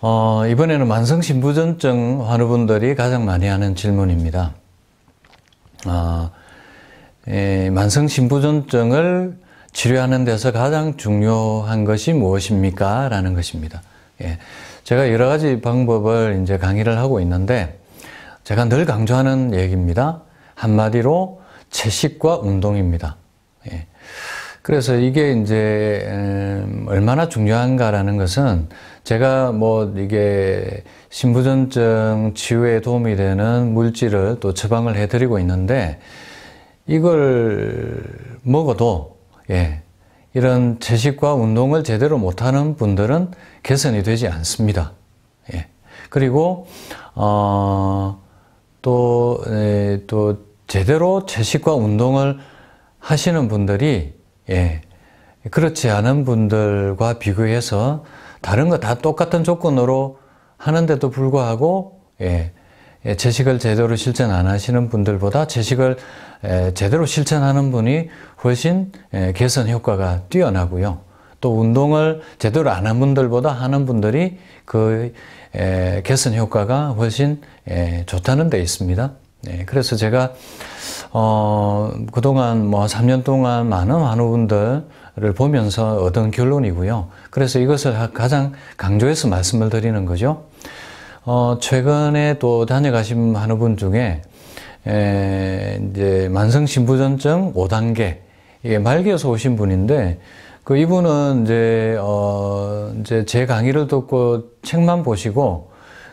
어, 이번에는 만성신부전증 환우분들이 가장 많이 하는 질문입니다. 어, 만성신부전증을 치료하는 데서 가장 중요한 것이 무엇입니까? 라는 것입니다. 예, 제가 여러 가지 방법을 이제 강의를 하고 있는데, 제가 늘 강조하는 얘기입니다. 한마디로 채식과 운동입니다. 그래서 이게 이제 음, 얼마나 중요한가라는 것은 제가 뭐 이게 신부전증 치유에 도움이 되는 물질을 또 처방을 해드리고 있는데 이걸 먹어도 예 이런 채식과 운동을 제대로 못하는 분들은 개선이 되지 않습니다. 예 그리고 어또또 예, 제대로 채식과 운동을 하시는 분들이 예. 그렇지 않은 분들과 비교해서 다른 거 다 똑같은 조건으로 하는데도 불구하고, 예. 채식을 예, 제대로 실천 안 하시는 분들보다 채식을 제대로 실천하는 분이 훨씬 개선 효과가 뛰어나고요. 또 운동을 제대로 안 한 분들보다 하는 분들이 그 개선 효과가 훨씬 좋다는 데 있습니다. 네, 그래서 제가 어, 그동안 뭐 3년 동안 많은 환우분들을 보면서 얻은 결론이고요. 그래서 이것을 가장 강조해서 말씀을 드리는 거죠. 어, 최근에 또 다녀가신 환우분 중에 에, 이제 만성 신부전증 5단계 이게 말기에서 오신 분인데 그 이분은 이제 어, 이제 제 강의를 듣고 책만 보시고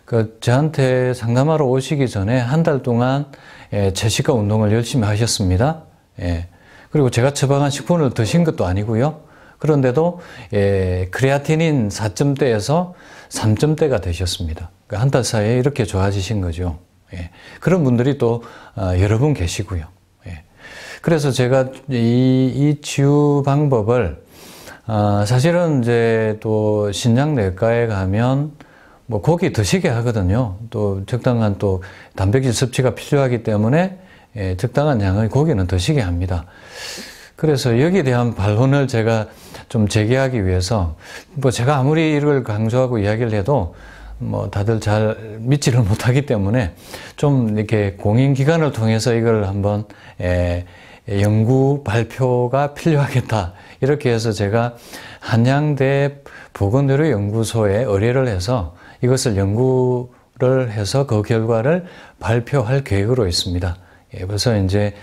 그 저한테 상담하러 오시기 전에 한 달 동안 예, 제시과 운동을 열심히 하셨습니다. 예. 그리고 제가 처방한 식품을 드신 것도 아니고요. 그런데도 예, 크레아틴인 4점대에서 3점대가 되셨습니다. 그러니까 한달 사이에 이렇게 좋아지신 거죠. 예. 그런 분들이 또 어, 여러 분 계시고요. 예. 그래서 제가 이, 이 치유 방법을 어, 사실은 이제 또 신장내과에 가면 뭐 고기 드시게 하거든요. 또 적당한 또 단백질 섭취가 필요하기 때문에 예, 적당한 양의 고기는 드시게 합니다. 그래서 여기에 대한 반론을 제가 좀 제기하기 위해서 뭐 제가 아무리 이걸 강조하고 이야기를 해도 뭐 다들 잘 믿지를 못하기 때문에 좀 이렇게 공인기관을 통해서 이걸 한번 에, 예, 연구 발표가 필요하겠다. 이렇게 해서 제가 한양대 보건의료연구소에 의뢰를 해서 이것을 연구를 해서 그 결과를 발표할 계획으로 있습니다. 예, 그래서 이제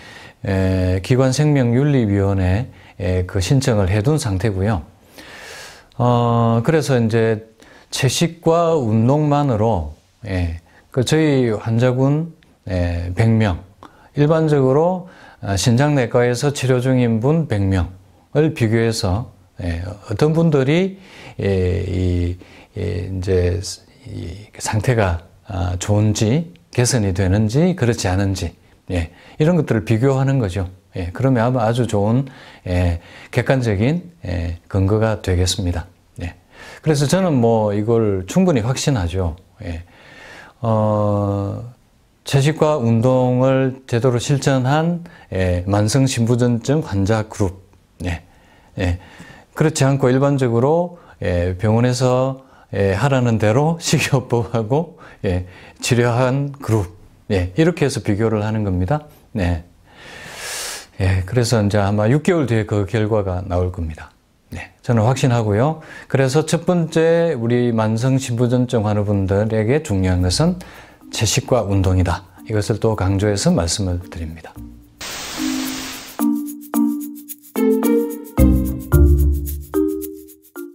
에, 예, 기관생명윤리위원회에 예, 그 신청을 해 둔 상태고요. 어, 그래서 이제 채식과 운동만으로 예, 그 저희 환자군 예, 100명 일반적으로 아, 신장내과에서 치료 중인 분 100명을 비교해서 예, 어떤 분들이 예, 이, 예, 이제 이 상태가 아, 좋은지 개선이 되는지 그렇지 않은지 예, 이런 것들을 비교하는 거죠. 예, 그러면 아마 아주 좋은 예, 객관적인 예, 근거가 되겠습니다. 그래서 저는 뭐 이걸 충분히 확신하죠. 예. 어, 채식과 운동을 제대로 실천한 예, 만성 신부전증 환자 그룹. 예. 예. 그렇지 않고 일반적으로 예, 병원에서 예, 하라는 대로 식이요법하고 예, 치료한 그룹. 예, 이렇게 해서 비교를 하는 겁니다. 네. 예, 그래서 이제 아마 6개월 뒤에 그 결과가 나올 겁니다. 네, 저는 확신하고요. 그래서 첫 번째 우리 만성 신부전증 환우분들에게 중요한 것은 채식과 운동이다. 이것을 또 강조해서 말씀을 드립니다.